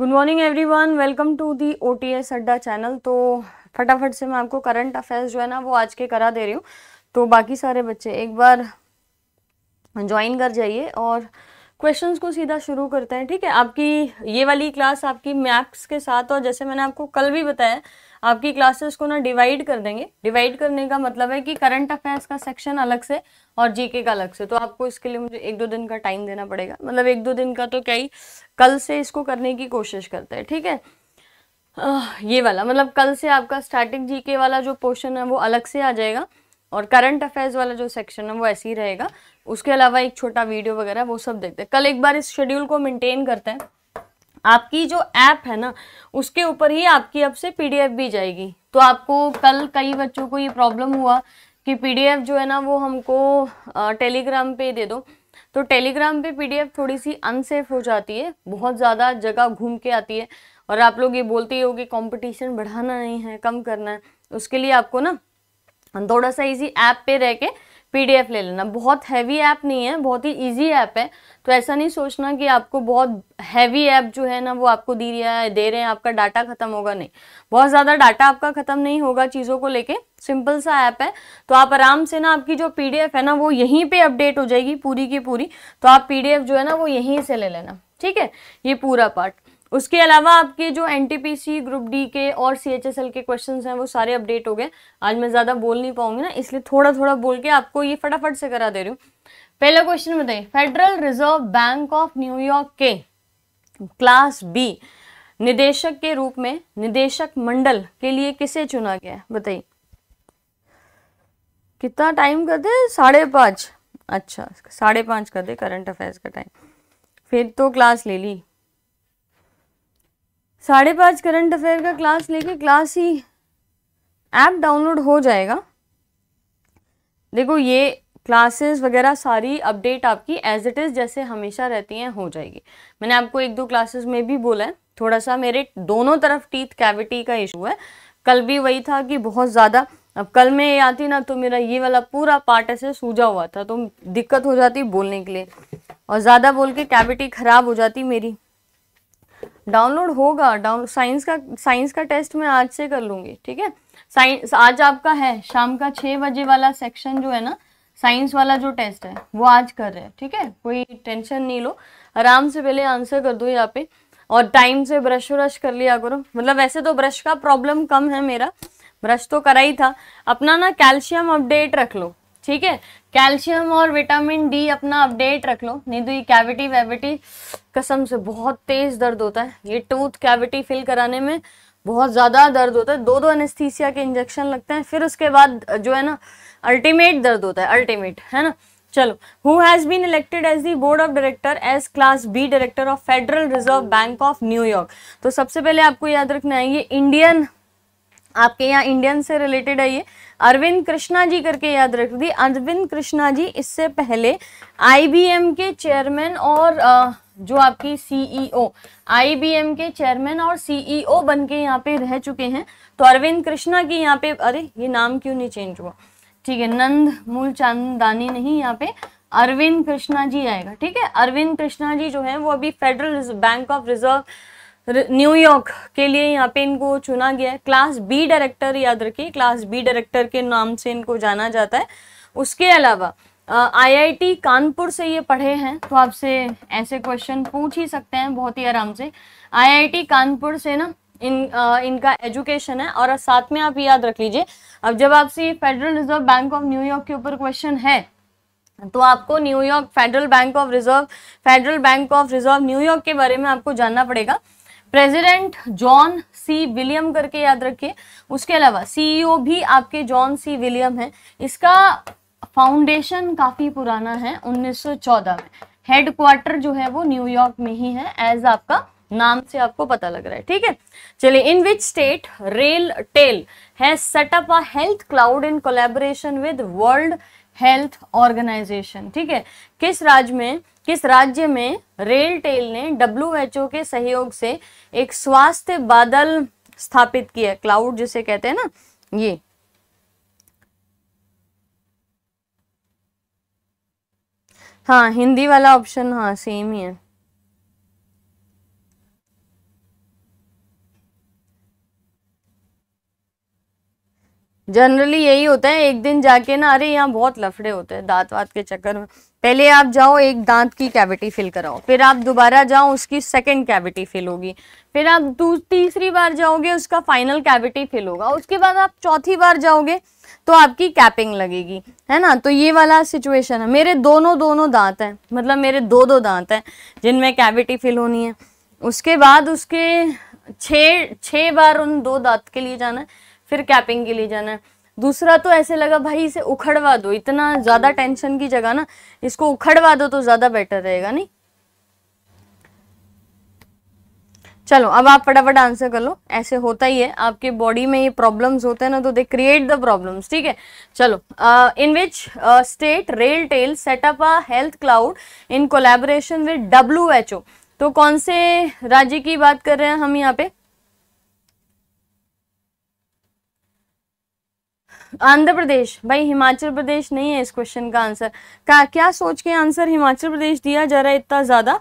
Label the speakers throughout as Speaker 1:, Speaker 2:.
Speaker 1: Good morning everyone welcome to the O T S Adda channel तो फटाफट से मैं आपको करंट अफेयर्स जो है ना वो आज के करा दे रही हूँ तो बाकी सारे बच्चे एक बार ज्वाइन कर जाइए और क्वेश्चंस को सीधा शुरू करते हैं ठीक है आपकी ये वाली क्लास आपकी मैथ्स के साथ और जैसे मैंने आपको कल भी बताया आपकी क्लासेस को ना डिवाइड कर देंगे डिवाइड करने का मतलब है कि करंट अफेयर्स का सेक्शन अलग से और जीके का अलग से तो आपको इसके लिए मुझे एक दो दिन का टाइम देना पड़ेगा मतलब एक दो दिन का तो क्या ही कल से इसको करने की कोशिश करते हैं ठीक है आ, ये वाला मतलब कल से आपका स्टार्टिंग जीके वाला जो पोर्शन है वो अलग से आ जाएगा और करंट अफेयर्स वाला जो सेक्शन है वो ऐसे ही रहेगा उसके अलावा एक छोटा वीडियो वगैरह वो सब देखते हैं कल एक बार इस शेड्यूल को मेंटेन करते हैं आपकी जो ऐप है ना उसके ऊपर ही आपकी अब से पीडीएफ भी जाएगी तो आपको कल कई बच्चों को ये प्रॉब्लम हुआ कि पीडीएफ जो है ना वो हमको टेलीग्राम पे दे दो तो टेलीग्राम पे पीडीएफ थोड़ी सी अनसेफ हो जाती है बहुत ज़्यादा जगह घूम के आती है और आप लोग ये बोलते ही हो कि बढ़ाना नहीं है कम करना है उसके लिए आपको ना थोड़ा सा इसी ऐप पे रह के पीडीएफ ले लेना बहुत हैवी ऐप नहीं है बहुत ही इजी ऐप है तो ऐसा नहीं सोचना कि आपको बहुत हैवी ऐप जो है ना वो आपको दे रहा है दे रहे हैं आपका डाटा खत्म होगा नहीं बहुत ज़्यादा डाटा आपका खत्म नहीं होगा चीज़ों को लेके सिंपल सा ऐप है तो आप आराम से ना आपकी जो पीडीएफ है ना वो यहीं पर अपडेट हो जाएगी पूरी की पूरी तो आप पी जो है ना वो यहीं से ले लेना ठीक है ये पूरा पार्ट उसके अलावा आपके जो एन ग्रुप डी के और सी के क्वेश्चन हैं वो सारे अपडेट हो गए आज मैं ज़्यादा बोल नहीं पाऊंगी ना इसलिए थोड़ा थोड़ा बोल के आपको ये फटाफट से करा दे रही हूँ पहला क्वेश्चन बताइए Federal Reserve Bank of New York York class B निदेशक के रूप में निदेशक मंडल के लिए किसे चुना गया बताइए कितना टाइम कर दे साढ़े पाँच अच्छा साढ़े पाँच कर दे करंट अफेयर्स का टाइम फिर तो क्लास ले ली साढ़े पाँच करंट अफेयर का क्लास लेके क्लास ही ऐप डाउनलोड हो जाएगा देखो ये क्लासेस वगैरह सारी अपडेट आपकी एज इट इज़ जैसे हमेशा रहती हैं हो जाएगी मैंने आपको एक दो क्लासेस में भी बोला है थोड़ा सा मेरे दोनों तरफ टीथ कैविटी का इशू है कल भी वही था कि बहुत ज़्यादा अब कल मैं ये आती ना तो मेरा ये वाला पूरा पार्ट ऐसे सूझा हुआ था तो दिक्कत हो जाती बोलने के लिए और ज़्यादा बोल के कैविटी ख़राब हो जाती मेरी डाउनलोड होगा डाउन साइंस का साइंस का टेस्ट मैं आज से कर लूँगी ठीक है साइंस आज आपका है शाम का छः बजे वाला सेक्शन जो है ना साइंस वाला जो टेस्ट है वो आज कर रहे हैं ठीक है कोई टेंशन नहीं लो आराम से पहले आंसर कर दो यहाँ पे और टाइम से ब्रश व्रश कर लिया करो मतलब वैसे तो ब्रश का प्रॉब्लम कम है मेरा ब्रश तो करा ही था अपना ना कैल्शियम अपडेट रख लो ठीक है कैल्शियम और विटामिन डी अपना अपडेट रख लो नहीं तो ये कैविटी वैविटी कसम से बहुत तेज दर्द होता है ये टूथ कैविटी फिल कराने में बहुत ज़्यादा दर्द होता है दो दो एनेस्थीसिया के इंजेक्शन लगते हैं फिर उसके बाद जो है ना अल्टीमेट दर्द होता है अल्टीमेट है ना चलो who has been elected as the board of director as class B director of Federal Reserve Bank of New York तो सबसे पहले आपको याद रखना है ये इंडियन आपके यहाँ इंडियन से रिलेटेड है ये अरविंद कृष्णा जी करके याद रख दी अरविंद कृष्णा जी इससे पहले आईबीएम के चेयरमैन और जो आपकी सीईओ आईबीएम e के चेयरमैन और सीईओ e बन के यहाँ पे रह चुके हैं तो अरविंद कृष्णा की यहाँ पे अरे ये नाम क्यों नहीं चेंज हुआ ठीक है नंद मूल चांदानी नहीं यहाँ पे अरविंद कृष्णा जी आएगा ठीक है अरविंद कृष्णा जी जो है वो अभी Federal Bank of Reserve New York York लिए यहाँ पे इनको चुना गया है क्लास बी डायरेक्टर याद रखिए क्लास बी डायरेक्टर के नाम से इनको जाना जाता है उसके अलावा आईआईटी कानपुर से ये पढ़े हैं तो आपसे ऐसे क्वेश्चन पूछ ही सकते हैं बहुत ही आराम से आईआईटी कानपुर से ना इन आ, इनका एजुकेशन है और साथ में आप याद रख लीजिए अब जब आपसे Federal Reserve Bank of New York के ऊपर क्वेश्चन है तो आपको New York Federal Bank of Reserve Federal Bank of Reserve New York के बारे में आपको जानना पड़ेगा प्रेसिडेंट जॉन सी विलियम करके याद रखिए उसके अलावा सीईओ e भी आपके जॉन सी विलियम है इसका फाउंडेशन काफ़ी पुराना है 1914 में हेडक्वार्टर जो है वो न्यूयॉर्क में ही है एज आपका नाम से आपको पता लग रहा है ठीक है चलिए in which state RailTel है set up a health cloud in collaboration with World Health Organization ठीक है किस राज्य में किस राज्य में रेल टेल ने डब्ल्यू के सहयोग से एक स्वास्थ्य बादल स्थापित किया क्लाउड जिसे कहते हैं ना ये हाँ हिंदी वाला ऑप्शन हाँ सेम ही है जनरली यही होता है एक दिन जाके ना अरे यहाँ बहुत लफड़े होते हैं दांत वात के चक्कर में पहले आप जाओ एक दांत की कैविटी फिल कराओ फिर आप दोबारा जाओ उसकी सेकंड कैविटी फिल होगी फिर आप तीसरी बार जाओगे उसका फाइनल कैविटी फिल होगा उसके बाद आप चौथी बार जाओगे तो आपकी कैपिंग लगेगी है ना तो ये वाला सिचुएशन है मेरे दोनों दोनों दांत हैं मतलब मेरे दो दो दांत हैं जिनमें कैविटी फिल होनी है उसके बाद उसके छः छः बार उन दो दांत के लिए जाना है फिर कैपिंग के लिए जाना है दूसरा तो ऐसे लगा भाई इसे उखड़वा दो इतना ज़्यादा टेंशन की जगह ना इसको उखड़वा दो तो ज़्यादा बेटर रहेगा नहीं चलो अब आप फटाफट आंसर कर लो ऐसे होता ही है आपके बॉडी में ये प्रॉब्लम्स होते हैं ना तो दे क्रिएट द प्रॉब्लम्स ठीक है चलो in which state RailTel set up a health cloud in collaboration with W तो कौन से राज्य की बात कर रहे हैं हम यहाँ पे आंध्र प्रदेश भाई हिमाचल प्रदेश नहीं है इस क्वेश्चन का आंसर का क्या सोच के आंसर हिमाचल प्रदेश दिया जा रहा है इतना ज़्यादा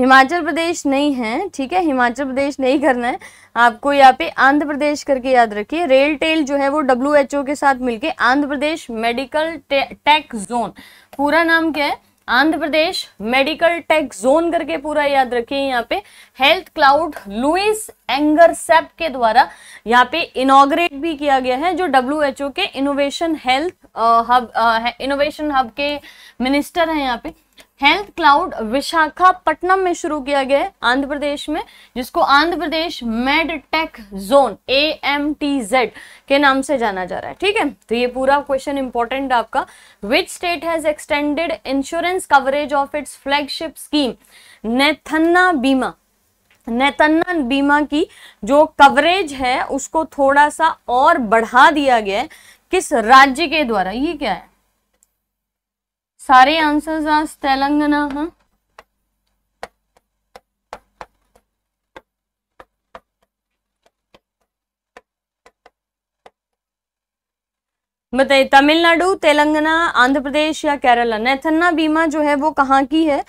Speaker 1: हिमाचल प्रदेश नहीं है ठीक है हिमाचल प्रदेश नहीं करना है आपको यहाँ पे आंध्र प्रदेश करके याद रखिए रेल टेल जो है वो डब्ल्यू के साथ मिलके Andhra Pradesh medical tech zone पूरा नाम क्या है Andhra Pradesh medical tech zone करके पूरा याद रखिए यहाँ पे हेल्थ क्लाउड लुइस एंगर सेप के द्वारा यहाँ पे इनोग्रेट भी किया गया है जो डब्ल्यू के innovation health hub innovation hub के मिनिस्टर हैं यहाँ पे हेल्थ क्लाउड विशाखापट्टनम में शुरू किया गया है आंध्र प्रदेश में जिसको Andhra Pradesh med tech zone A M T Z के नाम से जाना जा रहा है ठीक है तो ये पूरा क्वेश्चन इंपॉर्टेंट आपका which state has extended insurance coverage of its flagship scheme Nethanna Bima Nethanna बीमा की जो कवरेज है उसको थोड़ा सा और बढ़ा दिया गया है किस राज्य के द्वारा ये क्या है सारे आंसर्स आज तेलंगाना हाँ बताइए तमिलनाडु तेलंगाना आंध्र प्रदेश या केरला नैथन्ना बीमा जो है वो कहाँ की है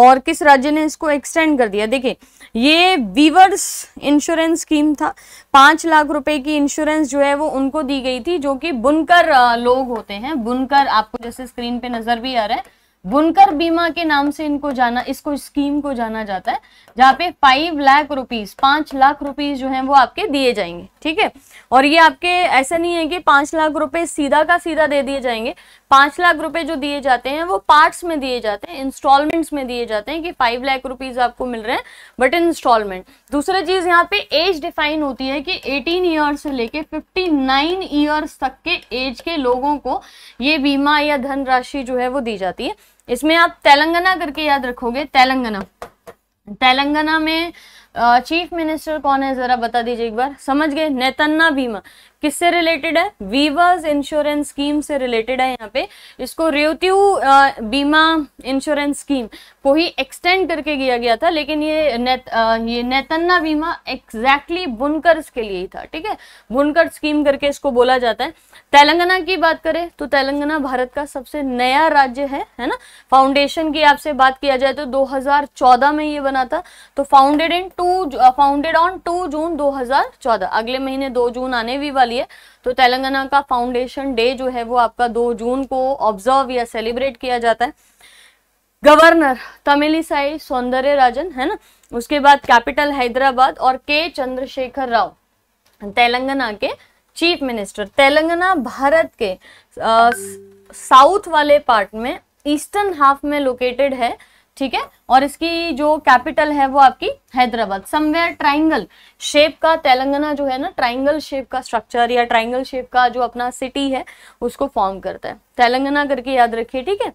Speaker 1: और किस राज्य ने इसको एक्सटेंड कर दिया देखिए ये वीवर्स इंश्योरेंस स्कीम था पांच लाख रुपए की इंश्योरेंस जो है वो उनको दी गई थी जो कि बुनकर लोग होते हैं बुनकर आपको जैसे स्क्रीन पे नजर भी आ रहा है बुनकर बीमा के नाम से इनको जाना इसको स्कीम को जाना जाता है जहाँ पे फाइव लाख रुपीज पांच लाख रुपीज जो है वो आपके दिए जाएंगे ठीक है और ये आपके ऐसा नहीं है कि पांच लाख रुपए सीधा का सीधा दे दिए जाएंगे पांच लाख रुपए जो दिए जाते हैं वो पार्ट्स में दिए जाते हैं इंस्टॉलमेंट्स में दिए जाते हैं कि फाइव लाख रुपीज आपको मिल रहे हैं बट इंस्टॉलमेंट दूसरी चीज यहाँ पे एज डिफाइन होती है कि एटीन ईयर से लेके फिफ्टी नाइन ईयर्स तक के एज के लोगों को ये बीमा या धनराशि जो है वो दी जाती है इसमें आप तेलंगाना करके याद रखोगे तेलंगाना तेलंगाना में चीफ मिनिस्टर कौन है जरा बता दीजिए एक बार समझ गए नेतन्ना भीमा किससे रिलेटेड है वीवर्स इंश्योरेंस स्कीम से रिलेटेड है यहाँ पे इसको रेवत्यू बीमा इंश्योरेंस स्कीम को ही एक्सटेंड करके किया गया था लेकिन ये नेत, आ, ये नेतन्ना बीमा एक्जैक्टली exactly बुनकर्स के लिए ही था ठीक है बुनकर स्कीम करके इसको बोला जाता है तेलंगाना की बात करें तो तेलंगाना भारत का सबसे नया राज्य है है ना फाउंडेशन की आपसे बात किया जाए तो 2014 में ये बना था तो founded in two founded on two June 2014 अगले महीने दो जून आने भी वाली वाली है तो तेलंगाना का फाउंडेशन डे जो है वो आपका दो जून को ऑब्जर्व या सेलिब्रेट किया जाता है गवर्नर तमिलिसाई सौंदर्य राजन है ना उसके बाद कैपिटल हैदराबाद और के चंद्रशेखर राव तेलंगाना के चीफ मिनिस्टर तेलंगाना भारत के साउथ वाले पार्ट में ईस्टर्न हाफ में लोकेटेड है ठीक है और इसकी जो कैपिटल है वो आपकी हैदराबाद समवेयर ट्राइंगल शेप का तेलंगाना जो है ना ट्राइंगल शेप का स्ट्रक्चर या ट्राइंगल शेप का जो अपना सिटी है उसको फॉर्म करता है तेलंगाना करके याद रखिए ठीक है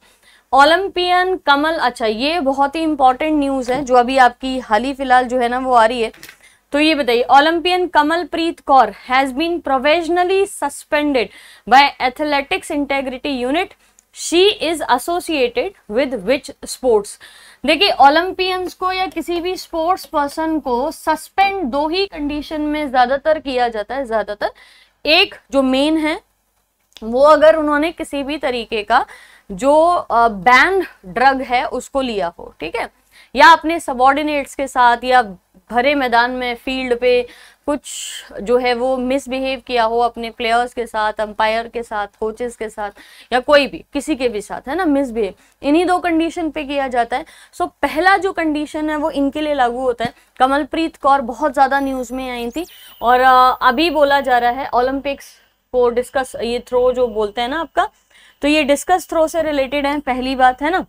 Speaker 1: ओलंपियन कमल अच्छा ये बहुत ही इंपॉर्टेंट न्यूज है जो अभी आपकी हाल ही फिलहाल जो है ना वो आ रही है तो ये बताइए Olympian Kamalpreet Kaur has been provisionally suspended by Athletics Integrity Unit she is associated with which sports देखिए ओलंपियंस को या किसी भी स्पोर्ट्स पर्सन को सस्पेंड दो ही कंडीशन में ज्यादातर किया जाता है ज्यादातर एक जो मेन है वो अगर उन्होंने किसी भी तरीके का जो बैन ड्रग है उसको लिया हो ठीक है या अपने सबॉर्डिनेट्स के साथ या भरे मैदान में फील्ड पे कुछ जो है वो मिसबिहेव किया हो अपने प्लेयर्स के साथ अंपायर के साथ कोचेस के साथ या कोई भी किसी के भी साथ है ना मिसबिहेव इन्हीं दो कंडीशन पे किया जाता है सो so, पहला जो कंडीशन है वो इनके लिए लागू होता है कमलप्रीत कौर बहुत ज़्यादा न्यूज़ में आई थी और अभी बोला जा रहा है ओलंपिक्स को डिस्कस ये थ्रो जो बोलते हैं ना आपका तो ये डिस्कस थ्रो से रिलेटेड है पहली बात है ना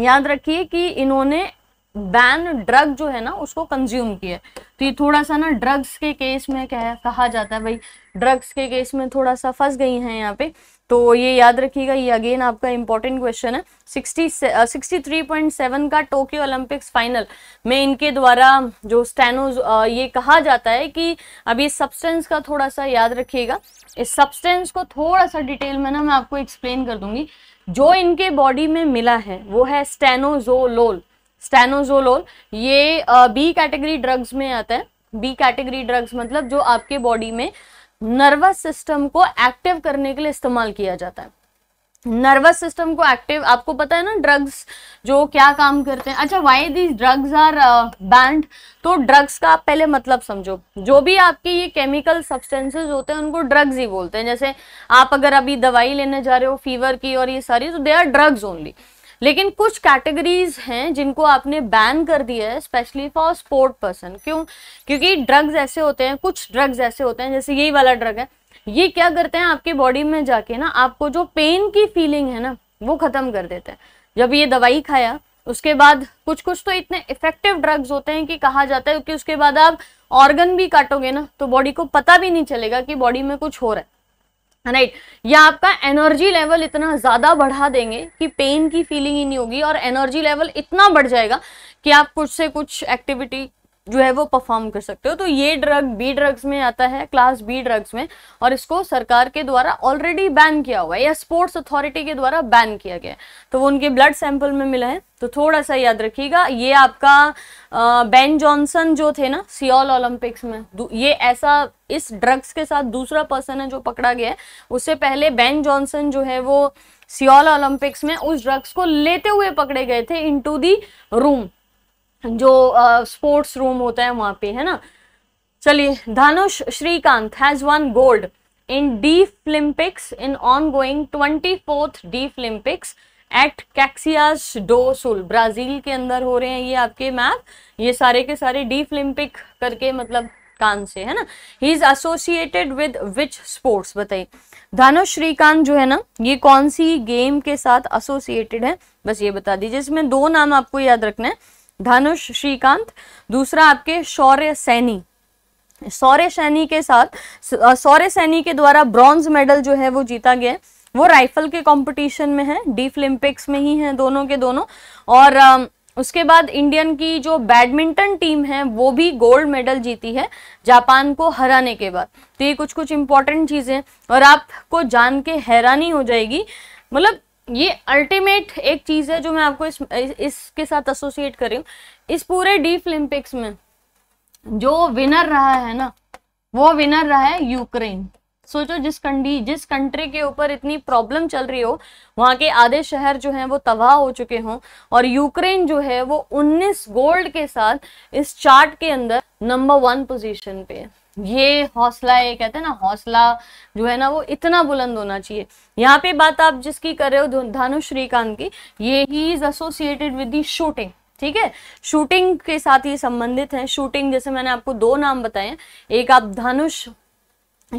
Speaker 1: याद रखिए कि इन्होंने बैन ड्रग जो है ना उसको कंज्यूम किया तो ये थोड़ा सा ना ड्रग्स के केस में कह, कहा जाता है भाई ड्रग्स के केस में थोड़ा सा फंस गई हैं यहाँ पे तो ये याद रखिएगा ये अगेन आपका इंपॉर्टेंट क्वेश्चन है सिक्सटी थ्री पॉइंट सेवन का टोक्यो ओलंपिक्स फाइनल में इनके द्वारा जो स्टेनोज ये कहा जाता है कि अभी इस सब्सटेंस का थोड़ा सा याद रखिएगा इस सब्सटेंस को थोड़ा सा डिटेल में ना मैं आपको एक्सप्लेन कर दूंगी जो इनके बॉडी में मिला है वो है स्टेनोजोलोल स्टेनोजोलोल ये बी कैटेगरी ड्रग्स में आता है बी कैटेगरी ड्रग्स मतलब जो आपके बॉडी में नर्वस सिस्टम को एक्टिव करने के लिए इस्तेमाल किया जाता है नर्वस सिस्टम को एक्टिव आपको पता है ना ड्रग्स जो क्या काम करते हैं अच्छा why these drugs are banned तो ड्रग्स का आप पहले मतलब समझो जो भी आपके ये केमिकल सब्सटेंसेस होते हैं उनको ड्रग्स ही बोलते हैं जैसे आप अगर अभी दवाई लेने जा रहे हो फीवर की और ये सारी तो दे आर ड्रग्स ओनली लेकिन कुछ कैटेगरीज हैं जिनको आपने बैन कर दिया है स्पेशली फॉर स्पोर्ट पर्सन क्यों क्योंकि ड्रग्स ऐसे होते हैं कुछ ड्रग्स ऐसे होते हैं जैसे यही वाला ड्रग है ये क्या करते हैं आपके बॉडी में जाके ना आपको जो पेन की फीलिंग है ना वो खत्म कर देते हैं जब ये दवाई खाया उसके बाद कुछ कुछ तो इतने इफेक्टिव ड्रग्स होते हैं कि कहा जाता है कि उसके बाद आप ऑर्गन भी काटोगे ना तो बॉडी को पता भी नहीं चलेगा कि बॉडी में कुछ हो रहा है राइट right. या आपका एनर्जी लेवल इतना ज़्यादा बढ़ा देंगे कि पेन की फीलिंग ही नहीं होगी और एनर्जी लेवल इतना बढ़ जाएगा कि आप कुछ से कुछ एक्टिविटी जो है वो परफॉर्म कर सकते हो तो ये ड्रग बी ड्रग्स में आता है क्लास बी ड्रग्स में और इसको सरकार के द्वारा ऑलरेडी बैन किया हुआ है या स्पोर्ट्स अथॉरिटी के द्वारा बैन किया गया है तो वो उनके ब्लड सैंपल में मिला है तो थोड़ा सा याद रखिएगा ये आपका बेन जॉनसन जो थे ना सियोल ओलंपिक्स में ये ऐसा इस ड्रग्स के साथ दूसरा पर्सन है जो पकड़ा गया है उससे पहले बेन जॉनसन जो है वो सियोल ओलंपिक्स में उस ड्रग्स को लेते हुए पकड़े गए थे इनटू दी रूम जो स्पोर्ट्स रूम होता है वहां पे है ना चलिए Dhanush Srikanth has won gold in the Deaflympics in ongoing twenty fourth the Deaflympics at Caxias Brazil के अंदर हो रहे हैं ये आपके मैप ये सारे के सारे डी फिल्मपिक करके मतलब कान से है ना he is associated with which sports बताइए धनुष श्रीकांत जो है ना ये कौन सी गेम के साथ एसोसिएटेड है बस ये बता दीजिए इसमें दो नाम आपको याद रखना है धनुष श्रीकांत दूसरा आपके शौर्य सैनी सौर्य सैनी के साथ सौर्य सैनी के द्वारा ब्रॉन्ज मेडल जो है वो जीता गया वो राइफल के कंपटीशन में है डीफ ओलंपिक्स में ही है दोनों के दोनों और आ, उसके बाद इंडियन की जो बैडमिंटन टीम है वो भी गोल्ड मेडल जीती है जापान को हराने के बाद तो ये कुछ कुछ इंपॉर्टेंट चीज़ें और आपको जान के हैरानी हो जाएगी मतलब ये अल्टीमेट एक चीज़ है जो मैं आपको इस इसके साथ एसोसिएट कर रही हूँ इस पूरे डी फिल्मपिक्स में जो विनर रहा है ना वो विनर रहा है यूक्रेन सोचो जिस कंडी जिस कंट्री के ऊपर इतनी प्रॉब्लम चल रही हो वहाँ के आधे शहर जो हैं वो तबाह हो चुके हों और यूक्रेन जो है वो 19 गोल्ड के साथ इस चार्ट के अंदर नंबर वन पोजीशन पे है ये हौसला ये कहते हैं ना हौसला जो है ना वो इतना बुलंद होना चाहिए यहाँ पे बात आप जिसकी कर रहे हो धानु श्रीकांत की ये he is associated with the shooting ठीक है शूटिंग के साथ ही संबंधित है शूटिंग जैसे मैंने आपको दो नाम बताए एक आप धनुष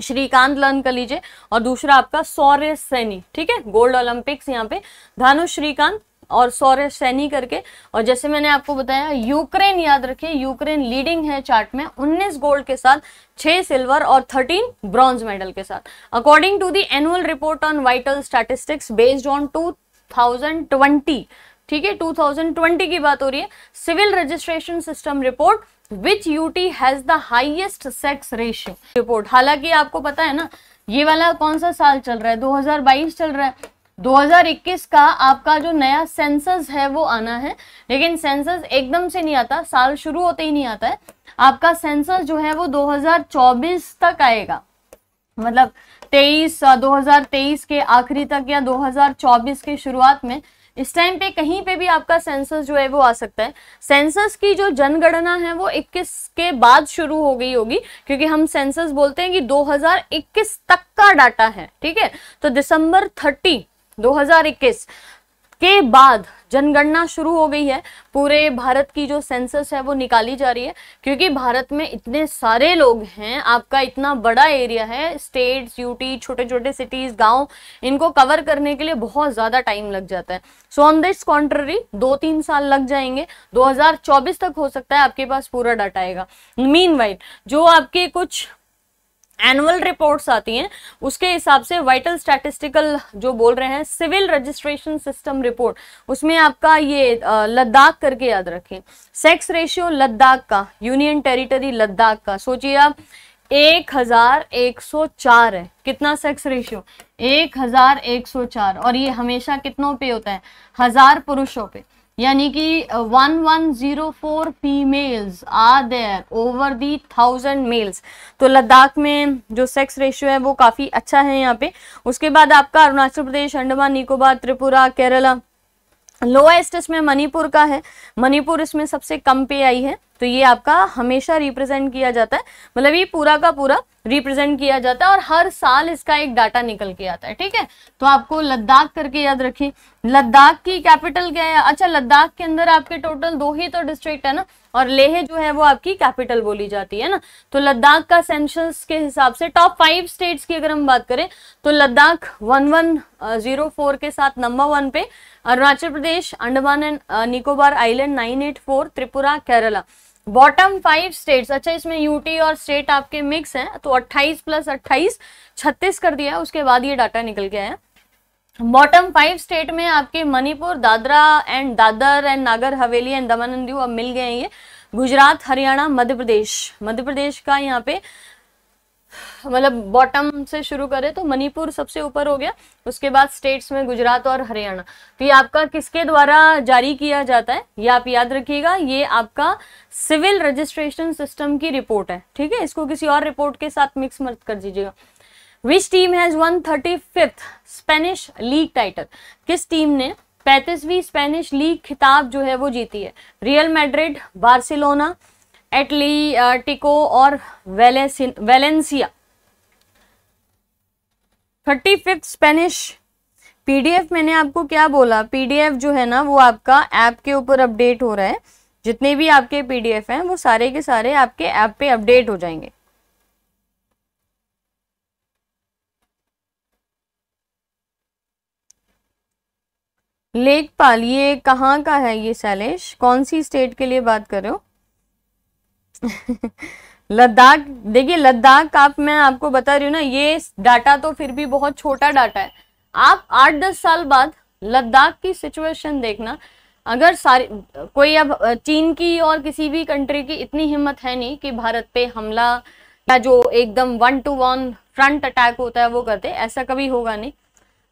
Speaker 1: श्रीकांत लर्न कर लीजिए और दूसरा आपका सौर्य सैनी ठीक है गोल्ड ओलंपिक्स यहाँ पे धानु श्रीकांत और सौर्य सैनी करके और जैसे मैंने आपको बताया यूक्रेन याद रखिए यूक्रेन लीडिंग है चार्ट में 19 गोल्ड के साथ 6 सिल्वर और 13 ब्रॉन्ज मेडल के साथ according to the annual report on vital statistics based on two ठीक है टू की बात हो रही है civil registration system report Which UT has the highest sex ratio report? हालांकि आपको पता है ना ये वाला कौन सा साल चल रहा है 2022 चल रहा है 2021 का आपका जो नया सेंसस है वो आना है लेकिन सेंसस एकदम से नहीं आता साल शुरू होते ही नहीं आता है आपका सेंसस जो है वो 2024 तक आएगा मतलब 23 2023 के आखिरी तक या 2024 के शुरुआत में इस टाइम पे कहीं पे भी आपका सेंसस जो है वो आ सकता है सेंसस की जो जनगणना है वो 21 के बाद शुरू हो गई होगी क्योंकि हम सेंसस बोलते हैं कि 2021 तक का डाटा है ठीक है तो दिसंबर 30 2021 के बाद जनगणना शुरू हो गई है पूरे भारत की जो सेंसस है वो निकाली जा रही है क्योंकि भारत में इतने सारे लोग हैं आपका इतना बड़ा एरिया है स्टेट्स यूटी छोटे छोटे सिटीज गांव इनको कवर करने के लिए बहुत ज़्यादा टाइम लग जाता है सो ऑन दिस कॉन्ट्ररी दो तीन साल लग जाएंगे 2024 तक हो सकता है आपके पास पूरा डाटा आएगा मीन जो आपके कुछ एनुअल रिपोर्ट्स आती हैं उसके हिसाब से वाइटल स्टैटिस्टिकल जो बोल रहे हैं सिविल रजिस्ट्रेशन सिस्टम रिपोर्ट उसमें आपका ये लद्दाख करके याद रखें सेक्स रेशियो लद्दाख का यूनियन टेरिटरी लद्दाख का सोचिए आप एक हजार एक सौ चार है कितना सेक्स रेशियो एक हजार एक सौ चार और ये हमेशा कितनों पे होता है हजार पुरुषों पर यानी कि one one zero four females are there over the thousand males तो लद्दाख में जो सेक्स रेशियो है वो काफ़ी अच्छा है यहाँ पे उसके बाद आपका अरुणाचल प्रदेश अंडमान निकोबार त्रिपुरा केरला लोएस्ट इसमें मणिपुर का है मणिपुर इसमें सबसे कम पे आई है तो ये आपका हमेशा रिप्रेजेंट किया जाता है मतलब ये पूरा का पूरा रिप्रेजेंट किया जाता है और हर साल इसका एक डाटा निकल के आता है ठीक है तो आपको लद्दाख करके याद रखिए लद्दाख की कैपिटल क्या है अच्छा लद्दाख के अंदर आपके टोटल दो ही तो डिस्ट्रिक्ट है ना और लेह जो है वो आपकी कैपिटल बोली जाती है ना तो लद्दाख का सेंशंस के हिसाब से टॉप फाइव स्टेट्स की अगर हम बात करें तो Ladakh one one zero four के साथ नंबर वन पे Arunachal Pradesh Andaman and uh, Nicobar island nine eight four Tripura Kerala bottom five states अच्छा इसमें यूटी और स्टेट आपके मिक्स हैं तो 28 प्लस 28 छत्तीस कर दिया उसके बाद ये डाटा निकल गया है बॉटम फाइव स्टेट में आपके Manipur Dadra and Dadar and Nagar Haveli and दमन एंड दीव अब मिल गए हैं ये गुजरात हरियाणा मध्य प्रदेश मध्य प्रदेश का यहाँ पे मतलब बॉटम से शुरू करें तो मणिपुर सबसे ऊपर हो गया उसके बाद स्टेट्स में गुजरात और हरियाणा तो ये आपका किसके द्वारा जारी किया जाता है ये आप याद रखिएगा ये आपका सिविल रजिस्ट्रेशन सिस्टम की रिपोर्ट है ठीक है इसको किसी और रिपोर्ट के साथ मिक्स मत कर दीजिएगा which team has won thirty Spanish league title किस टीम ने पैंतीसवीं स्पेनिश लीग खिताब जो है वो जीती है real Madrid Barcelona Atletico और वेलेसिन Valencia thirty fifth Spanish PDF मैंने आपको क्या बोला पीडीएफ जो है ना वो आपका ऐप के ऊपर अपडेट हो रहा है जितने भी आपके पीडीएफ हैं वो सारे के सारे आपके ऐप पे अपडेट हो जाएंगे लेखपाल ये कहाँ का है ये शैलेश कौन सी स्टेट के लिए बात कर रहे हो लद्दाख देखिए लद्दाख आप मैं आपको बता रही हूँ ना ये डाटा तो फिर भी बहुत छोटा डाटा है आप आठ दस साल बाद लद्दाख की सिचुएशन देखना अगर सारी कोई अब चीन की और किसी भी कंट्री की इतनी हिम्मत है नहीं कि भारत पे हमला या जो एकदम one two one front attack होता है वो करते ऐसा कभी होगा नहीं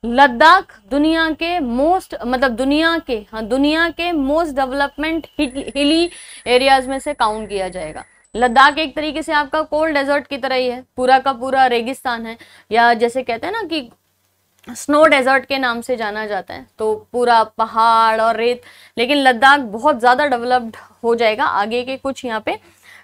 Speaker 1: लद्दाख दुनिया के मोस्ट मतलब दुनिया के हाँ दुनिया के मोस्ट डेवलपमेंट हिली एरियाज में से काउंट किया जाएगा लद्दाख एक तरीके से आपका कोल्ड डेजर्ट की तरह ही है पूरा का पूरा रेगिस्तान है या जैसे कहते हैं ना कि स्नो डेजर्ट के नाम से जाना जाता है तो पूरा पहाड़ और रेत लेकिन लद्दाख बहुत ज़्यादा डेवलप्ड हो जाएगा आगे के कुछ यहाँ पे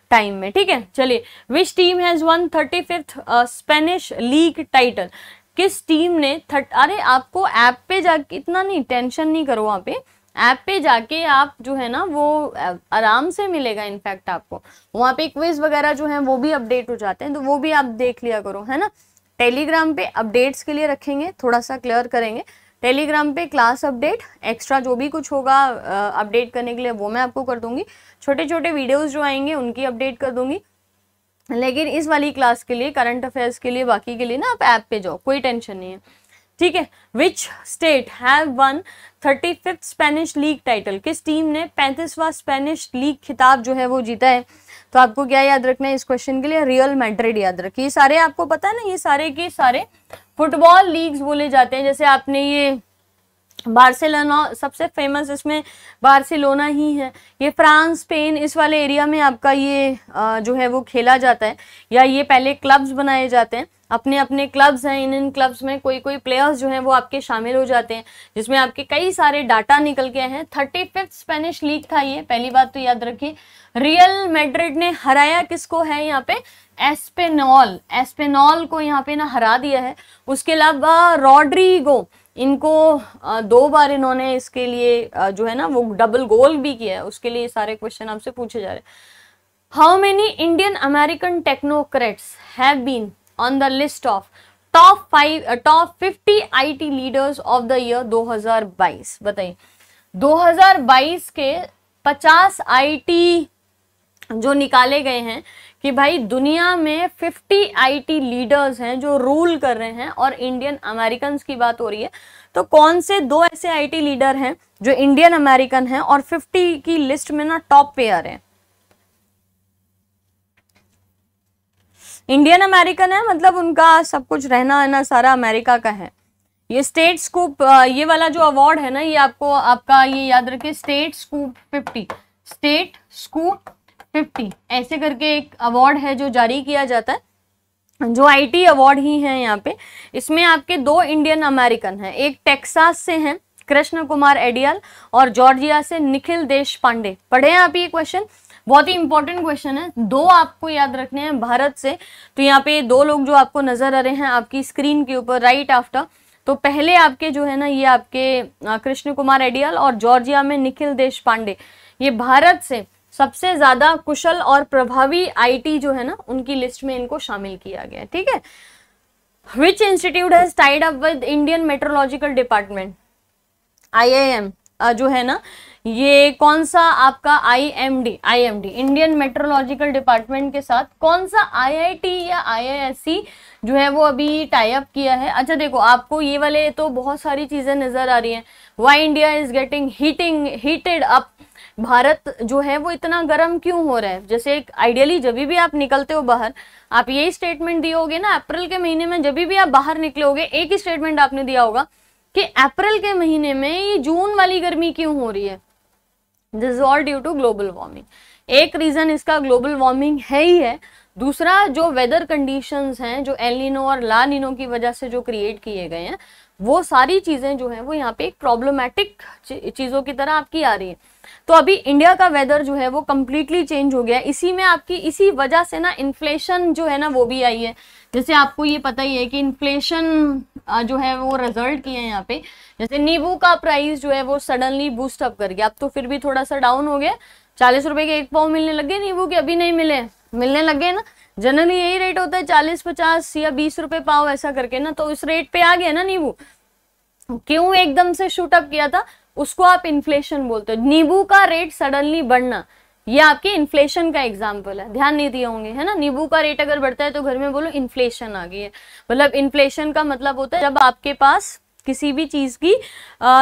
Speaker 1: टाइम में ठीक है चलिए which team has won thirty fifth Spanish league title किस टीम ने थर्ट अरे आपको ऐप पे जाके इतना नहीं टेंशन नहीं करो वहाँ पे ऐप पे जाके आप जो है ना वो आराम से मिलेगा इनफैक्ट आपको वहाँ पे क्विज वगैरह जो है वो भी अपडेट हो जाते हैं तो वो भी आप देख लिया करो है ना टेलीग्राम पे अपडेट्स के लिए रखेंगे थोड़ा सा क्लियर करेंगे टेलीग्राम पे क्लास अपडेट एक्स्ट्रा जो भी कुछ होगा अपडेट करने के लिए वो मैं आपको कर दूंगी छोटे छोटे वीडियोज जो आएंगे उनकी अपडेट कर दूंगी लेकिन इस वाली क्लास के लिए करंट अफेयर्स के लिए बाकी के लिए ना आप ऐप पे जाओ कोई टेंशन नहीं है ठीक है which state have won thirty fifth Spanish league title किस टीम ने पैंतीसवा स्पेनिश लीग खिताब जो है वो जीता है तो आपको क्या याद रखना है इस क्वेश्चन के लिए रियल मैड्रिड याद रखिए ये सारे आपको पता है ना ये सारे के सारे फुटबॉल लीग्स बोले जाते हैं जैसे आपने ये बार्सिलोना सबसे फेमस इसमें बार्सिलोना ही है ये फ्रांस स्पेन इस वाले एरिया में आपका ये जो है वो खेला जाता है या ये पहले क्लब्स बनाए जाते हैं अपने अपने क्लब्स हैं इन इन क्लब्स में कोई कोई प्लेयर्स जो हैं वो आपके शामिल हो जाते हैं जिसमें आपके कई सारे डाटा निकल के हैं थर्टी फिफ्थ स्पेनिश लीग था ये पहली बात तो याद रखिए रियल मेड्रिड ने हराया किसको है यहाँ पे एस्पेनॉल एस्पेनॉल को यहाँ पे ना हरा दिया है उसके अलावा रॉड्रीगो इनको दो बार इन्होंने इसके लिए जो है ना वो डबल गोल भी किया है उसके लिए सारे क्वेश्चन आपसे पूछे जा रहे हैं how many Indian American technocrats have been on the list of top five top fifty IT leaders of the year 2022 बताइए 2022 के 50 आईटी जो निकाले गए हैं कि भाई दुनिया में 50 आईटी लीडर्स हैं जो रूल कर रहे हैं और इंडियन अमेरिकन की बात हो रही है तो कौन से दो ऐसे आईटी लीडर हैं जो इंडियन अमेरिकन हैं और 50 की लिस्ट में ना टॉप पेयर हैं इंडियन अमेरिकन है मतलब उनका सब कुछ रहना है ना सारा अमेरिका का है ये स्टेट स्कूप ये वाला जो अवार्ड है ना ये आपको आपका ये याद रखे state scoop fifty state scoop fifty ऐसे करके एक अवार्ड है जो जारी किया जाता है जो आईटी अवार्ड ही है यहाँ पे इसमें आपके दो इंडियन अमेरिकन हैं एक टेक्सास से हैं कृष्ण कुमार एडियल और जॉर्जिया से निखिल देश पांडे पढ़े हैं आप ये क्वेश्चन बहुत ही इंपॉर्टेंट क्वेश्चन है दो आपको याद रखने हैं भारत से तो यहाँ पे दो लोग जो आपको नजर आ रहे हैं आपकी स्क्रीन के ऊपर राइट आफ्टर तो पहले आपके जो है ना ये आपके कृष्ण कुमार एडियल और जॉर्जिया में निखिल देश पांडे ये भारत से सबसे ज्यादा कुशल और प्रभावी आईटी जो है ना उनकी लिस्ट में इनको शामिल किया गया ठीक है which institute has tied up with Indian Meteorological Department I जो है ना ये कौन सा आपका IMD IMD Indian Meteorological Department के साथ कौन सा आईआईटी या आईआईएससी जो है वो अभी टाइप किया है अच्छा देखो आपको ये वाले तो बहुत सारी चीज़ें नज़र आ रही हैं why India is getting heating heated up Bharat जो है वो इतना गर्म क्यों हो रहा है जैसे एक आइडियली जब भी आप निकलते हो बाहर आप यही स्टेटमेंट दिए होगे ना अप्रैल के महीने में जब भी आप बाहर निकले होगे एक ही स्टेटमेंट आपने दिया होगा कि अप्रैल के महीने में ये जून वाली गर्मी क्यों हो रही है this is all due to global warming एक रीज़न इसका ग्लोबल वार्मिंग है ही है दूसरा जो वेदर कंडीशंस हैं जो एलिनो और लानिनो की वजह से जो क्रिएट किए गए हैं वो सारी चीज़ें जो हैं वो यहाँ पे एक प्रॉब्लमेटिक चीज़ों की तरह आपकी आ रही है तो अभी इंडिया का वेदर जो है वो कम्प्लीटली चेंज हो गया इसी में आपकी इसी वजह से ना इन्फ्लेशन जो है ना वो भी आई है जैसे आपको ये पता ही है कि इन्फ्लेशन जो है वो रिजल्ट किए हैं यहाँ पे जैसे नींबू का प्राइस जो है वो सडनली बूस्ट अप कर गया अब तो फिर भी थोड़ा सा डाउन हो गया चालीस रुपए के एक पाव मिलने लगे नींबू के अभी नहीं मिले मिलने लगे ना जनरली यही रेट होता है चालीस पचास या बीस रुपए पाव ऐसा करके ना तो इस रेट पे आ गया ना नींबू क्यों एकदम से शूट अप किया था उसको आप इन्फ्लेशन बोलते हो नींबू का रेट सडनली बढ़ना ये आपके इन्फ्लेशन का एग्जाम्पल है ध्यान नहीं दिए होंगे है ना नींबू का रेट अगर बढ़ता है तो घर में बोलो इन्फ्लेशन आ गई है मतलब इन्फ्लेशन का मतलब होता है जब आपके पास किसी भी चीज की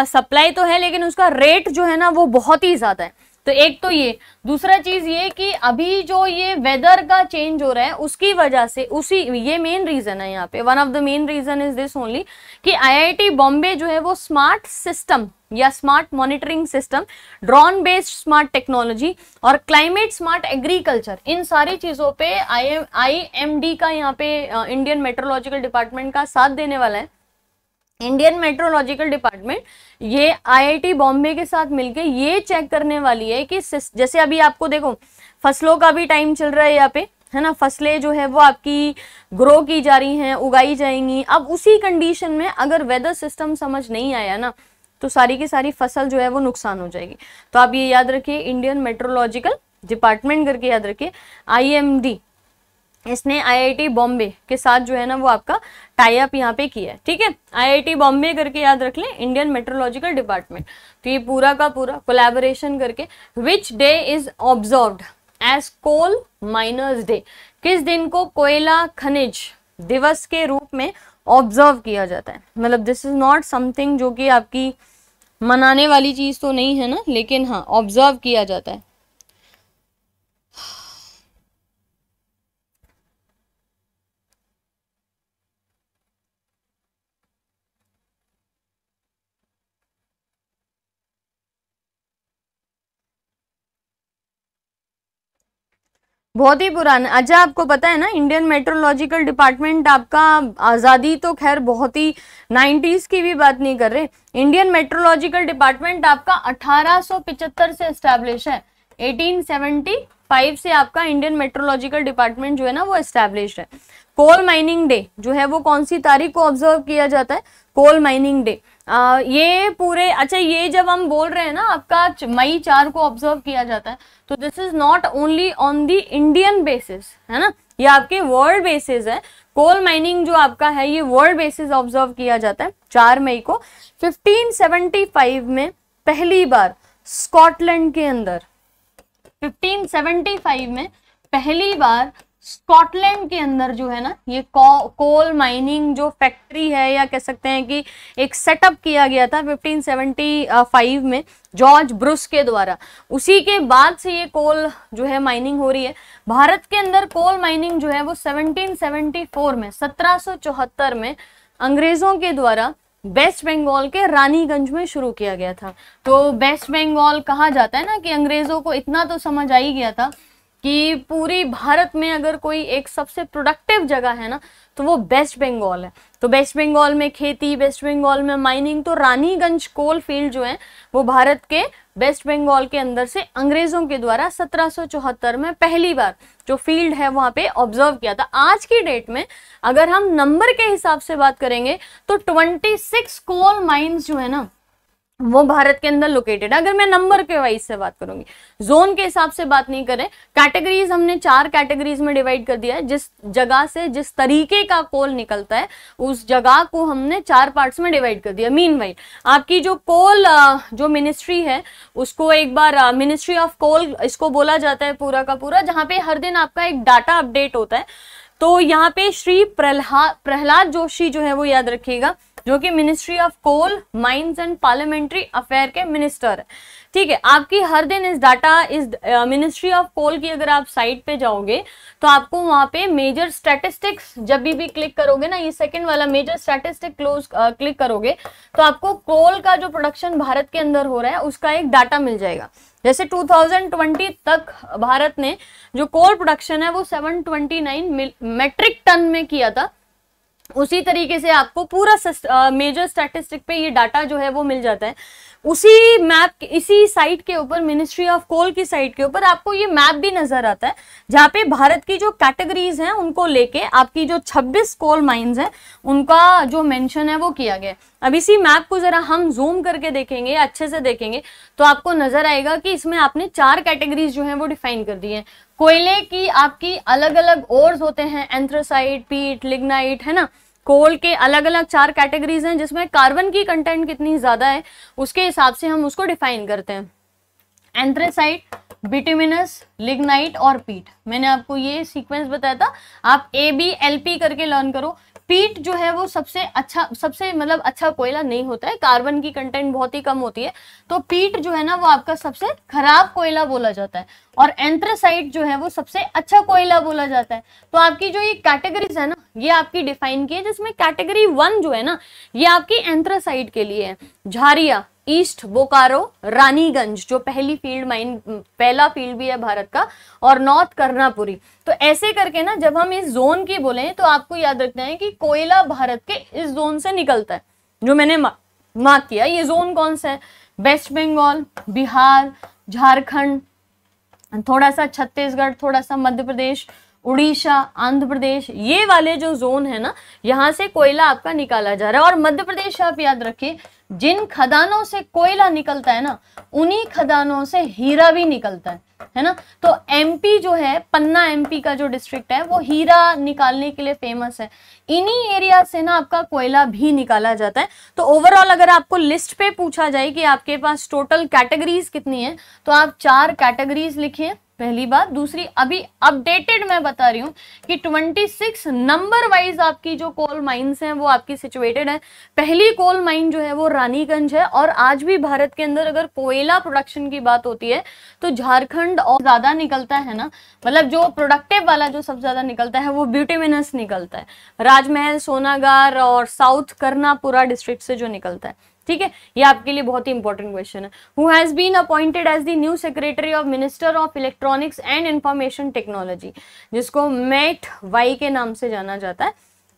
Speaker 1: सप्लाई तो है लेकिन उसका रेट जो है ना वो बहुत ही ज्यादा है तो एक तो ये दूसरा चीज ये कि अभी जो ये वेदर का चेंज हो रहा है उसकी वजह से उसी ये मेन रीजन है यहाँ पे one of the main reason is this only कि आईआईटी बॉम्बे जो है वो स्मार्ट सिस्टम या smart monitoring system drone based smart technology और क्लाइमेट स्मार्ट एग्रीकल्चर इन सारी चीजों पे आई आई एम डी का यहाँ पे इंडियन मेट्रोलॉजिकल डिपार्टमेंट का साथ देने वाला है इंडियन मेट्रोलॉजिकल डिपार्टमेंट ये आईआईटी बॉम्बे के साथ मिलके ये चेक करने वाली है कि जैसे अभी आपको देखो फसलों का भी टाइम चल रहा है यहाँ पे है ना फसलें जो है वो आपकी ग्रो की जा रही हैं उगाई जाएंगी अब उसी कंडीशन में अगर वेदर सिस्टम समझ नहीं आया ना तो सारी की सारी फसल जो है वो नुकसान हो जाएगी तो आप ये याद रखिए इंडियन मेट्रोलॉजिकल डिपार्टमेंट करके याद रखिए आई इसने आईआईटी बॉम्बे के साथ जो है ना वो आपका टाई अप यहाँ पे किया है ठीक है आईआईटी बॉम्बे करके याद रख लें इंडियन मेट्रोलॉजिकल डिपार्टमेंट तो ये पूरा का पूरा कोलैबोरेशन करके which day is observe as coal miners day किस दिन को कोयला खनिज दिवस के रूप में ऑब्जर्व किया जाता है मतलब दिस इज नॉट समथिंग जो कि आपकी मनाने वाली चीज तो नहीं है ना लेकिन हाँ ऑब्जर्व किया जाता है बहुत ही पुराना अच्छा आपको पता है ना इंडियन मेट्रोलॉजिकल डिपार्टमेंट आपका आज़ादी तो खैर बहुत ही नाइन्टीज़ की भी बात नहीं कर रहे इंडियन मेट्रोलॉजिकल डिपार्टमेंट आपका 1875 से इस्टेब्लिश है 1875 से आपका इंडियन मेट्रोलॉजिकल डिपार्टमेंट जो है ना वो इस्टेब्लिश है कोल माइनिंग डे जो है वो कौन सी तारीख को ऑब्जर्व किया जाता है कोल माइनिंग डे आ, ये पूरे अच्छा ये जब हम बोल रहे हैं ना आपका मई चार को ऑब्जर्व किया जाता है तो this is not only on the Indian basis है ना ये आपके वर्ल्ड बेसिस है कोल माइनिंग जो आपका है ये वर्ल्ड बेसिस ऑब्जर्व किया जाता है चार मई को 1575 में पहली बार स्कॉटलैंड के अंदर 1575 में पहली बार स्कॉटलैंड के अंदर जो है ना ये कोल माइनिंग जो फैक्ट्री है या कह सकते हैं कि एक सेटअप किया गया था 1575 में जॉर्ज ब्रुस के द्वारा उसी के बाद से ये कोल जो है माइनिंग हो रही है भारत के अंदर कोल माइनिंग जो है वो 1774 में 1774 में अंग्रेजों के द्वारा वेस्ट बंगाल के रानीगंज में शुरू किया गया था तो वेस्ट बंगाल कहा जाता है ना कि अंग्रेजों को इतना तो समझ आ ही गया था कि पूरी भारत में अगर कोई एक सबसे प्रोडक्टिव जगह है ना तो वो वेस्ट बंगाल है तो वेस्ट बंगाल में खेती वेस्ट बंगाल में माइनिंग तो रानीगंज कोल फील्ड जो है वो भारत के वेस्ट बंगाल के अंदर से अंग्रेजों के द्वारा 1774 में पहली बार जो फील्ड है वहाँ पे ऑब्जर्व किया था आज की डेट में अगर हम नंबर के हिसाब से बात करेंगे तो 26 कोल माइंस जो है ना वो भारत के अंदर लोकेटेड अगर मैं नंबर के वाइज से बात करूंगी जोन के हिसाब से बात नहीं करें कैटेगरीज हमने चार कैटेगरीज में डिवाइड कर दिया है जिस जगह से जिस तरीके का कोल निकलता है उस जगह को हमने चार पार्ट्स में डिवाइड कर दिया मीन वाइड आपकी जो कोल जो मिनिस्ट्री है उसको एक बार मिनिस्ट्री ऑफ कोल इसको बोला जाता है पूरा का पूरा जहाँ पे हर दिन आपका एक डाटा अपडेट होता है तो यहाँ पे श्री प्रहलाद प्रहलाद जोशी जो है वो याद रखिएगा जो कि Ministry of Coal Mines and Parliamentary Affair के मिनिस्टर है ठीक है आपकी हर दिन इस डाटा इस मिनिस्ट्री ऑफ कोल की अगर आप साइट पे जाओगे तो आपको वहां पे मेजर स्टैटिस्टिक्स जब भी भी क्लिक करोगे ना ये सेकंड वाला मेजर स्टैटिस्टिक क्लोज क्लिक करोगे तो आपको कोल का जो प्रोडक्शन भारत के अंदर हो रहा है उसका एक डाटा मिल जाएगा जैसे 2020 तक भारत ने जो कोल प्रोडक्शन है वो 729 मेट्रिक टन में किया था उसी तरीके से आपको पूरा मेजर स्टैटिस्टिक पे ये डाटा जो है वो मिल जाता है उसी मैप इसी साइट के ऊपर मिनिस्ट्री ऑफ कोल की साइट के ऊपर आपको ये मैप भी नजर आता है जहाँ पे भारत की जो कैटेगरीज हैं उनको लेके आपकी जो 26 कोल माइंस हैं उनका जो मेंशन है वो किया गया अब इसी मैप को जरा हम जूम करके देखेंगे अच्छे से देखेंगे तो आपको नजर आएगा कि इसमें आपने चार कैटेगरीज जो है वो डिफाइन कर दी है कोयले की आपकी अलग अलग ओर्स होते हैं एंथ्रोसाइट पीट लिग्नाइट है ना कोल के अलग अलग चार कैटेगरीज हैं जिसमें कार्बन की कंटेंट कितनी ज़्यादा है उसके हिसाब से हम उसको डिफाइन करते हैं एंथ्रेसाइट बिटिमिनस लिग्नाइट और पीट मैंने आपको ये सीक्वेंस बताया था आप ए बी एल पी करके लर्न करो पीट जो है वो सबसे अच्छा सबसे मतलब अच्छा कोयला नहीं होता है कार्बन की कंटेंट बहुत ही कम होती है तो पीट जो है ना वो आपका सबसे खराब कोयला बोला जाता है और एंथ्रासाइट जो है वो सबसे अच्छा कोयला बोला जाता है तो आपकी जो ये कैटेगरीज है ना ये आपकी डिफाइन की है जिसमें कैटेगरी वन जो है ना ये आपकी एंथ्रासाइट के लिए है झारिया ईस्ट बोकारो रानीगंज जो पहली फील्ड माइन पहला फील्ड भी है भारत का और नॉर्थ करनापुरी तो ऐसे करके ना जब हम इस जोन की बोले तो आपको याद रखना है कि कोयला भारत के इस जोन से निकलता है जो मैंने मार्क किया ये जोन कौन सा है वेस्ट बंगाल बिहार झारखंड थोड़ा सा छत्तीसगढ़ थोड़ा सा मध्य प्रदेश उड़ीसा आंध्र प्रदेश ये वाले जो जोन है ना यहाँ से कोयला आपका निकाला जा रहा है और मध्य प्रदेश आप याद रखिए जिन खदानों से कोयला निकलता है ना उन्हीं खदानों से हीरा भी निकलता है है ना तो एमपी जो है पन्ना एमपी का जो डिस्ट्रिक्ट है वो हीरा निकालने के लिए फेमस है इन्हीं एरिया से ना आपका कोयला भी निकाला जाता है तो ओवरऑल अगर आपको लिस्ट पे पूछा जाए कि आपके पास टोटल कैटेगरीज कितनी है तो आप चार कैटेगरीज लिखिए पहली बात दूसरी अभी अपडेटेड मैं बता रही हूँ कि 26 नंबर वाइज आपकी जो कोल माइंस हैं वो आपकी सिचुएटेड है पहली कोल माइन जो है वो रानीगंज है और आज भी भारत के अंदर अगर कोयला प्रोडक्शन की बात होती है तो झारखंड और ज़्यादा निकलता है ना मतलब जो प्रोडक्टिव वाला जो सबसे ज़्यादा निकलता है वो ब्यूटीमिनस निकलता है राजमहल सोनागार और साउथ करनापुरा डिस्ट्रिक्ट से जो निकलता है ठीक है ये आपके लिए बहुत ही इंपॉर्टेंट क्वेश्चन है who has been appointed as the new secretary of minister of electronics and information technology जिसको मेट वाई के नाम से जाना जाता है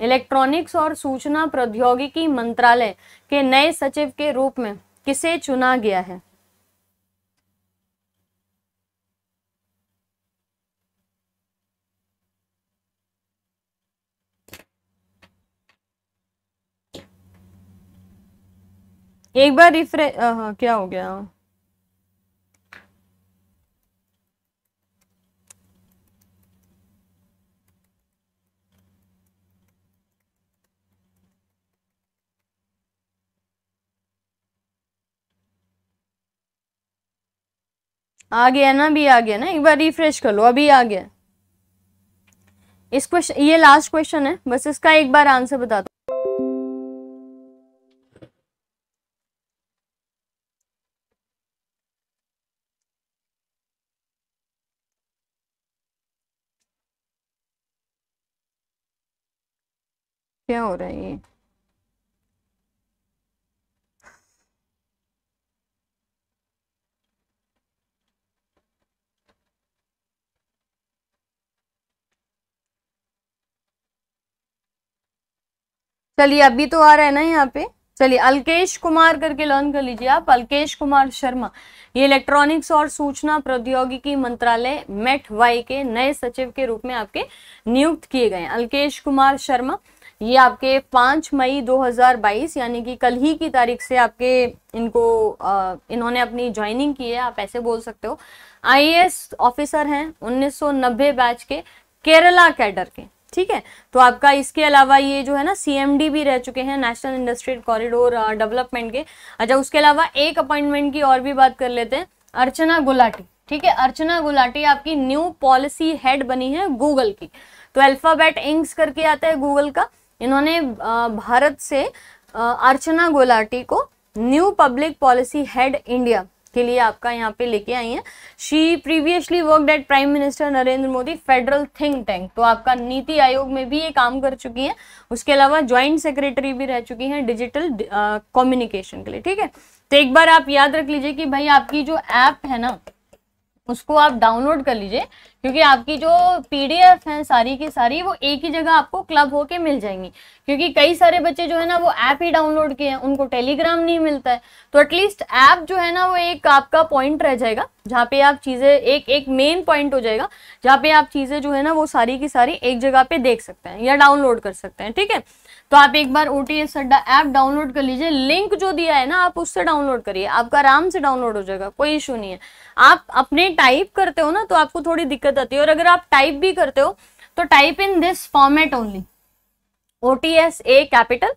Speaker 1: इलेक्ट्रॉनिक्स और सूचना प्रौद्योगिकी मंत्रालय के नए सचिव के रूप में किसे चुना गया है एक बार रिफ्रे हाँ, क्या हो गया आ गया ना अभी आ गया ना एक बार रिफ्रेश कर लो अभी आ गया इस क्वेश्चन ये लास्ट क्वेश्चन है बस इसका एक बार आंसर बता दो क्या हो रहा है ये चलिए अभी तो आ रहा है ना यहाँ पे चलिए अल्केश कुमार करके लर्न कर लीजिए आप अल्केश कुमार शर्मा ये इलेक्ट्रॉनिक्स और सूचना प्रौद्योगिकी मंत्रालय मेट वाई के नए सचिव के रूप में आपके नियुक्त किए गए अलकेश अल्केश कुमार शर्मा ये आपके 5 मई 2022 यानी कि कल ही की तारीख से आपके इनको आ, इन्होंने अपनी ज्वाइनिंग की है आप ऐसे बोल सकते हो आईएएस ऑफिसर हैं 1990 बैच के केरला कैडर के ठीक है तो आपका इसके अलावा ये जो है ना सीएमडी भी रह चुके हैं नेशनल इंडस्ट्रियल कॉरिडोर डेवलपमेंट के अच्छा उसके अलावा एक अपॉइंटमेंट की और भी बात कर लेते हैं अर्चना गुलाटी ठीक है अर्चना गुलाटी आपकी न्यू पॉलिसी हेड बनी है गूगल की तो अल्फाबेट इंक्स करके आता है गूगल का इन्होंने भारत से अर्चना गोलाटी को new public policy head India के लिए आपका यहाँ पे लेके आई है she previously work at prime minister Narendra Modi federal think tank तो आपका नीति आयोग में भी ये काम कर चुकी हैं उसके अलावा ज्वाइंट सेक्रेटरी भी रह चुकी हैं डिजिटल कम्युनिकेशन के लिए ठीक है तो एक बार आप याद रख लीजिए कि भाई आपकी जो ऐप है ना उसको आप डाउनलोड कर लीजिए क्योंकि आपकी जो पीडीएफ हैं सारी की सारी वो एक ही जगह आपको क्लब होके मिल जाएंगी क्योंकि कई सारे बच्चे जो है ना वो ऐप ही डाउनलोड किए हैं उनको टेलीग्राम नहीं मिलता है तो एटलीस्ट ऐप जो है ना वो एक आपका पॉइंट रह जाएगा जहाँ पे आप चीज़ें एक एक मेन पॉइंट हो जाएगा जहाँ पे आप चीज़ें जो है ना वो सारी की सारी एक जगह पे देख सकते हैं या डाउनलोड कर सकते हैं ठीक है तो आप एक बार ओटीएस अड्डा ऐप डाउनलोड कर लीजिए लिंक जो दिया है ना आप उससे डाउनलोड करिए आपका आराम से डाउनलोड हो जाएगा कोई इशू नहीं है आप अपने टाइप करते हो ना तो आपको थोड़ी दिक्कत आती है और अगर आप टाइप भी करते हो तो type in this format only O T S A capital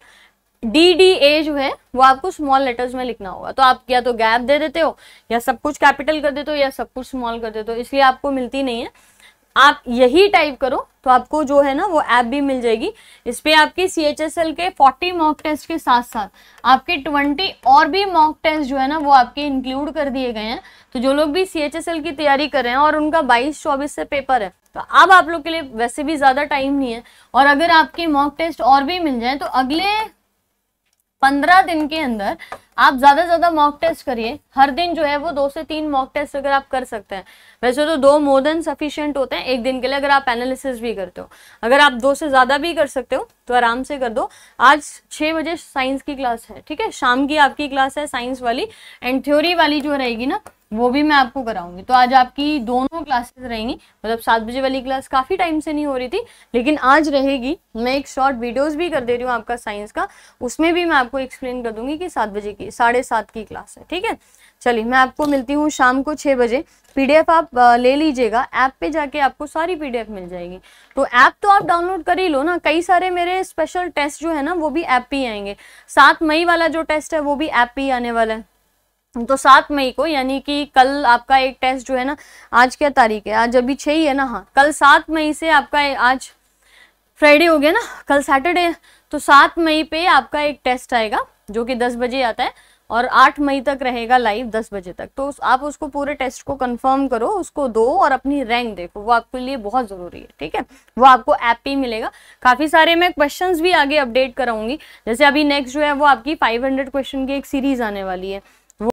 Speaker 1: D D A जो है वो आपको स्मॉल लेटर्स में लिखना होगा तो आप या तो गैप दे देते हो या सब कुछ कैपिटल कर देते हो या सब कुछ स्मॉल कर देते हो इसलिए आपको मिलती नहीं है आप यही टाइप करो तो आपको जो है ना वो ऐप भी मिल जाएगी इस पर आपके सी एच एस एल के फोर्टी मॉक टेस्ट के साथ साथ आपके ट्वेंटी और भी मॉक टेस्ट जो है ना वो आपके इंक्लूड कर दिए गए हैं तो जो लोग भी सी एच एस एल की तैयारी कर रहे हैं और उनका बाईस चौबीस से पेपर है तो अब आप लोग के लिए वैसे भी ज़्यादा टाइम नहीं है और अगर आपके मॉक टेस्ट और भी मिल जाए तो अगले पंद्रह दिन के अंदर आप ज्यादा से ज्यादा मॉक टेस्ट करिए हर दिन जो है वो दो से तीन मॉक टेस्ट अगर आप कर सकते हैं वैसे तो दो मोर देन सफिशियंट होते हैं एक दिन के लिए अगर आप एनालिसिस भी करते हो अगर आप दो से ज्यादा भी कर सकते हो तो आराम से कर दो आज छः बजे साइंस की क्लास है ठीक है शाम की आपकी क्लास है साइंस वाली एंड थ्योरी वाली जो रहेगी ना वो भी मैं आपको कराऊंगी तो आज आपकी दोनों क्लासेस रहेंगी मतलब सात बजे वाली क्लास काफ़ी टाइम से नहीं हो रही थी लेकिन आज रहेगी मैं एक शॉर्ट वीडियोस भी कर दे रही हूँ आपका साइंस का उसमें भी मैं आपको एक्सप्लेन कर दूंगी कि सात बजे की साढ़े सात की क्लास है ठीक है चलिए मैं आपको मिलती हूँ शाम को छः बजे पीडीएफ आप ले लीजिएगा ऐप पे जाके आपको सारी पीडीएफ मिल जाएगी तो ऐप तो आप डाउनलोड कर ही लो ना कई सारे मेरे स्पेशल टेस्ट जो है ना वो भी ऐप पे ही आएंगे सात मई वाला जो टेस्ट है वो भी ऐप पे आने वाला है तो सात मई को यानी कि कल आपका एक टेस्ट जो है ना आज क्या तारीख है आज अभी छह ही है ना हाँ कल सात मई से आपका आज फ्राइडे हो गया ना कल सैटरडे तो सात मई पे आपका एक टेस्ट आएगा जो कि दस बजे आता है और आठ मई तक रहेगा लाइव दस बजे तक तो आप उसको पूरे टेस्ट को कंफर्म करो उसको दो और अपनी रैंक देखो वो आपके लिए बहुत ज़रूरी है ठीक है वो आपको ऐप पे मिलेगा काफ़ी सारे मैं क्वेश्चंस भी आगे अपडेट कराऊंगी जैसे अभी नेक्स्ट जो है वो आपकी 500 क्वेश्चन की एक सीरीज आने वाली है